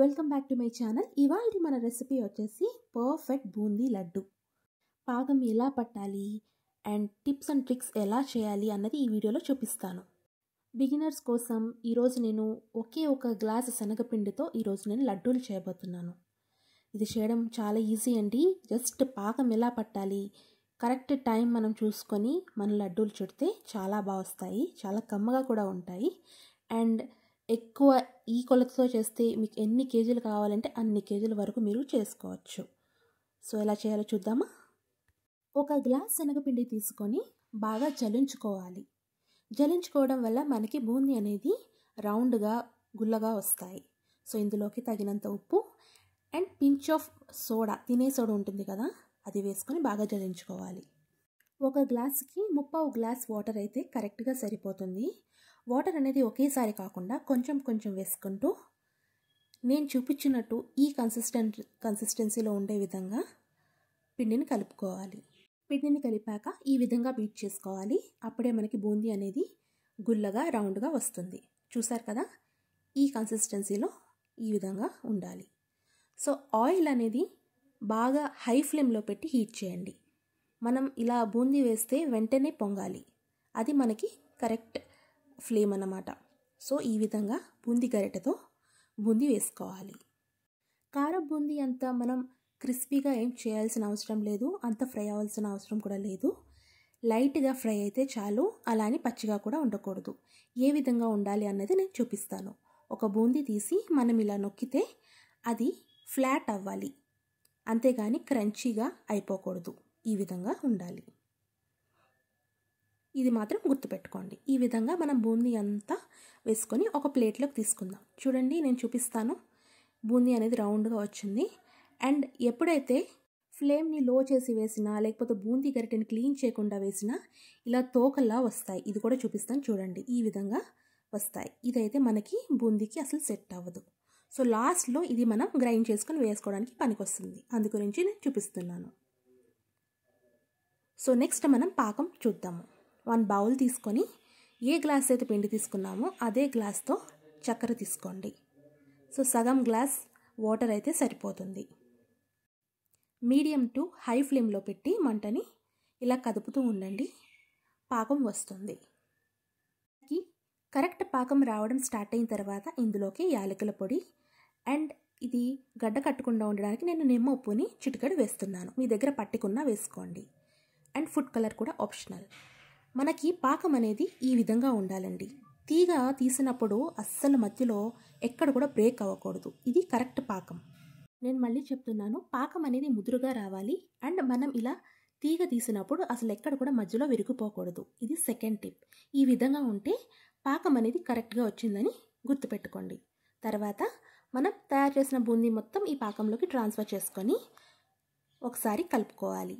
welcome back to my channel ఇవాళ మన recipe వచ్చేసి పర్ఫెక్ట్ బూందీ లడ్డు పాకం ఎలా పట్టాలి అండ్ టిప్స్ అండ్ ట్రిక్స్ ఎలా చేయాలి అన్నది ఈ వీడియోలో చూపిస్తాను బిగినర్స్ కోసం ఈరోజు నేను ఒకే ఒక గ్లాస్ శనగపిండితో ఈరోజు నేను లడ్డూలు చేయబోతున్నాను ఇది చేయడం చాలా ఈజీ అండి జస్ట్ పాకం ఎలా పట్టాలి కరెక్ట్ టైం మనం చూసుకొని మన లడ్డూలు చుడితే చాలా బాగా వస్తాయి చాలా కమ్మగా కూడా ఉంటాయి అండ్ ఎక్కువ ఈ కొలతతో చేస్తే మీకు ఎన్ని కేజీలు కావాలంటే అన్ని కేజీల వరకు మీరు చేసుకోవచ్చు సో ఎలా చేయాలో చూద్దామా ఒక గ్లాస్ శనగపిండి తీసుకొని బాగా జలించుకోవాలి జలించుకోవడం వల్ల మనకి బూందీ అనేది రౌండ్గా గుల్లగా వస్తాయి సో ఇందులోకి తగినంత ఉప్పు అండ్ పించ్ ఆఫ్ సోడా తినే సోడా ఉంటుంది కదా అది వేసుకొని బాగా జలించుకోవాలి ఒక గ్లాస్కి ముప్పావు గ్లాస్ వాటర్ అయితే కరెక్ట్గా సరిపోతుంది వాటర్ అనేది ఒకేసారి కాకుండా కొంచెం కొంచెం వేసుకుంటూ నేను చూపించినట్టు ఈ కన్సిస్టెంట్ కన్సిస్టెన్సీలో ఉండే విధంగా పిండిని కలుపుకోవాలి పిండిని కలిపాక ఈ విధంగా బీట్ చేసుకోవాలి అప్పుడే మనకి బూందీ అనేది గుల్లగా రౌండ్గా వస్తుంది చూసారు కదా ఈ కన్సిస్టెన్సీలో ఈ విధంగా ఉండాలి సో ఆయిల్ అనేది బాగా హై ఫ్లేమ్లో పెట్టి హీట్ చేయండి మనం ఇలా బూందీ వేస్తే వెంటనే పొంగాలి అది మనకి కరెక్ట్ ఫ్లేమ్ అన్నమాట సో ఈ విధంగా బూందీ గరిటెతో బూందీ వేసుకోవాలి కార బూందీ అంతా మనం క్రిస్పీగా ఏం చేయాల్సిన అవసరం లేదు అంత ఫ్రై అవ్వాల్సిన అవసరం కూడా లేదు లైట్గా ఫ్రై అయితే చాలు అలా అని పచ్చిగా కూడా ఉండకూడదు ఏ విధంగా ఉండాలి అన్నది నేను చూపిస్తాను ఒక బూందీ తీసి మనం ఇలా నొక్కితే అది ఫ్లాట్ అవ్వాలి అంతేగాని క్రంచీగా అయిపోకూడదు ఈ విధంగా ఉండాలి ఇది మాత్రం గుర్తుపెట్టుకోండి ఈ విధంగా మనం బూందీ అంతా వేసుకొని ఒక ప్లేట్లోకి తీసుకుందాం చూడండి నేను చూపిస్తాను బూందీ అనేది రౌండ్గా వచ్చింది అండ్ ఎప్పుడైతే ఫ్లేమ్ని లో చేసి వేసినా లేకపోతే బూందీ గరిటెని క్లీన్ చేయకుండా వేసినా ఇలా తోకల్లా వస్తాయి ఇది కూడా చూపిస్తాను చూడండి ఈ విధంగా వస్తాయి ఇదైతే మనకి బూందీకి అసలు సెట్ అవ్వదు సో లాస్ట్లో ఇది మనం గ్రైండ్ చేసుకొని వేసుకోవడానికి పనికి అందు గురించి నేను చూపిస్తున్నాను సో నెక్స్ట్ మనం పాకం చూద్దాము వన్ బౌల్ తీసుకొని ఏ గ్లాస్ అయితే పిండి తీసుకున్నామో అదే గ్లాస్తో చక్కెర తీసుకోండి సో సగం గ్లాస్ వాటర్ అయితే సరిపోతుంది మీడియం టు హై ఫ్లేమ్లో పెట్టి మంటని ఇలా కదుపుతూ ఉండండి పాకం వస్తుంది కరెక్ట్ పాకం రావడం స్టార్ట్ అయిన తర్వాత ఇందులోకి యాలకుల పొడి అండ్ ఇది గడ్డ కట్టకుండా ఉండడానికి నేను నిమ్మ ఉప్పుని చిటికడు వేస్తున్నాను మీ దగ్గర పట్టుకున్నా వేసుకోండి అండ్ ఫుడ్ కలర్ కూడా ఆప్షనల్ మనకి పాకం అనేది ఈ విధంగా ఉండాలండి తీగ తీసినప్పుడు అస్సలు మధ్యలో ఎక్కడ కూడా బ్రేక్ అవ్వకూడదు ఇది కరెక్ట్ పాకం నేను మళ్ళీ చెప్తున్నాను పాకం అనేది ముదురుగా రావాలి అండ్ మనం ఇలా తీగ తీసినప్పుడు అసలు ఎక్కడ కూడా మధ్యలో విరిగిపోకూడదు ఇది సెకండ్ టిప్ ఈ విధంగా ఉంటే పాకం అనేది కరెక్ట్గా వచ్చిందని గుర్తుపెట్టుకోండి తర్వాత మనం తయారు చేసిన బూందీ మొత్తం ఈ పాకంలోకి ట్రాన్స్ఫర్ చేసుకొని ఒకసారి కలుపుకోవాలి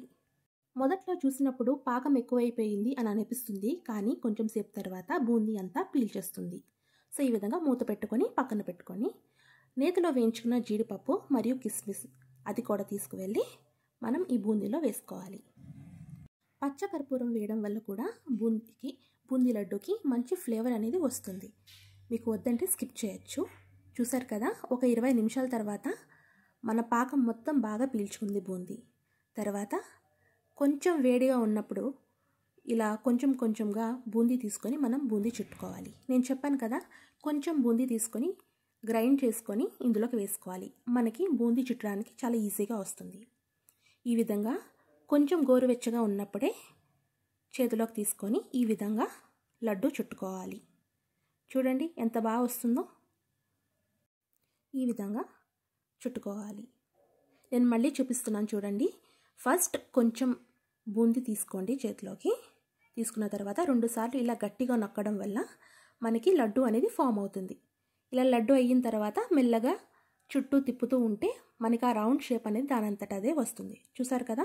మొదట్లో చూసినప్పుడు పాకం ఎక్కువైపోయింది అని అనిపిస్తుంది కానీ కొంచెం సేపు తర్వాత బూందీ అంతా పీల్చేస్తుంది సో ఈ విధంగా మూత పెట్టుకొని పక్కన పెట్టుకొని నేతిలో వేయించుకున్న జీడిపప్పు మరియు కిస్మిస్ అది కూడా తీసుకువెళ్ళి మనం ఈ బూందీలో వేసుకోవాలి పచ్చకర్పూరం వేయడం వల్ల కూడా బూందీకి బూందీ లడ్డూకి మంచి ఫ్లేవర్ అనేది వస్తుంది మీకు వద్దంటే స్కిప్ చేయొచ్చు చూసారు కదా ఒక ఇరవై నిమిషాల తర్వాత మన పాకం మొత్తం బాగా పీల్చుకుంది బూందీ తర్వాత కొంచెం వేడిగా ఉన్నప్పుడు ఇలా కొంచెం కొంచెంగా బూందీ తీసుకొని మనం బూందీ చుట్టుకోవాలి నేను చెప్పాను కదా కొంచెం బూందీ తీసుకొని గ్రైండ్ చేసుకొని ఇందులోకి వేసుకోవాలి మనకి బూందీ చుట్టడానికి చాలా ఈజీగా వస్తుంది ఈ విధంగా కొంచెం గోరువెచ్చగా ఉన్నప్పుడే చేతిలోకి తీసుకొని ఈ విధంగా లడ్డు చుట్టుకోవాలి చూడండి ఎంత బాగా వస్తుందో ఈ విధంగా చుట్టుకోవాలి నేను మళ్ళీ చూపిస్తున్నాను చూడండి ఫస్ట్ కొంచెం బూంది తీసుకోండి చేతిలోకి తీసుకున్న తర్వాత రెండుసార్లు ఇలా గట్టిగా నొక్కడం వల్ల మనకి లడ్డు అనేది ఫామ్ అవుతుంది ఇలా లడ్డు అయిన తర్వాత మెల్లగా చుట్టూ తిప్పుతూ ఉంటే మనకి ఆ రౌండ్ షేప్ అనేది దానంతట అదే వస్తుంది చూసారు కదా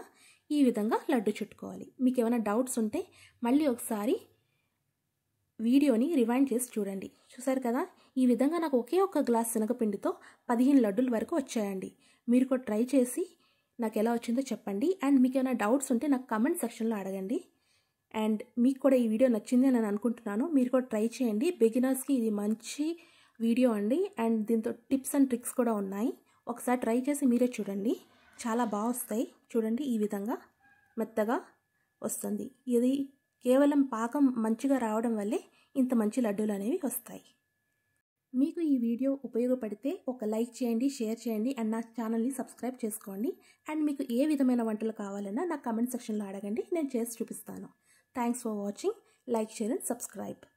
ఈ విధంగా లడ్డు చుట్టుకోవాలి మీకు ఏమైనా డౌట్స్ ఉంటే మళ్ళీ ఒకసారి వీడియోని రివైండ్ చేసి చూడండి చూసారు కదా ఈ విధంగా నాకు ఒకే ఒక్క గ్లాస్ శనగపిండితో పదిహేను లడ్డుల వరకు వచ్చాయండి మీరు కూడా ట్రై చేసి నాకు ఎలా వచ్చిందో చెప్పండి అండ్ మీకు ఏమైనా డౌట్స్ ఉంటే నాకు కమెంట్ సెక్షన్లో అడగండి అండ్ మీకు కూడా ఈ వీడియో నచ్చింది అని నేను అనుకుంటున్నాను మీరు కూడా ట్రై చేయండి బిగినర్స్కి ఇది మంచి వీడియో అండి అండ్ దీంతో టిప్స్ అండ్ ట్రిక్స్ కూడా ఉన్నాయి ఒకసారి ట్రై చేసి మీరే చూడండి చాలా బాగా వస్తాయి చూడండి ఈ విధంగా మెత్తగా వస్తుంది ఇది కేవలం పాకం మంచిగా రావడం వల్లే ఇంత మంచి లడ్డూలు అనేవి వస్తాయి మీకు ఈ వీడియో ఉపయోగపడితే ఒక లైక్ చేయండి షేర్ చేయండి అండ్ నా ఛానల్ని సబ్స్క్రైబ్ చేసుకోండి అండ్ మీకు ఏ విధమైన వంటలు కావాలన్నా నా కమెంట్ సెక్షన్లో అడగండి నేను చేసి చూపిస్తాను thanks for watching like share and subscribe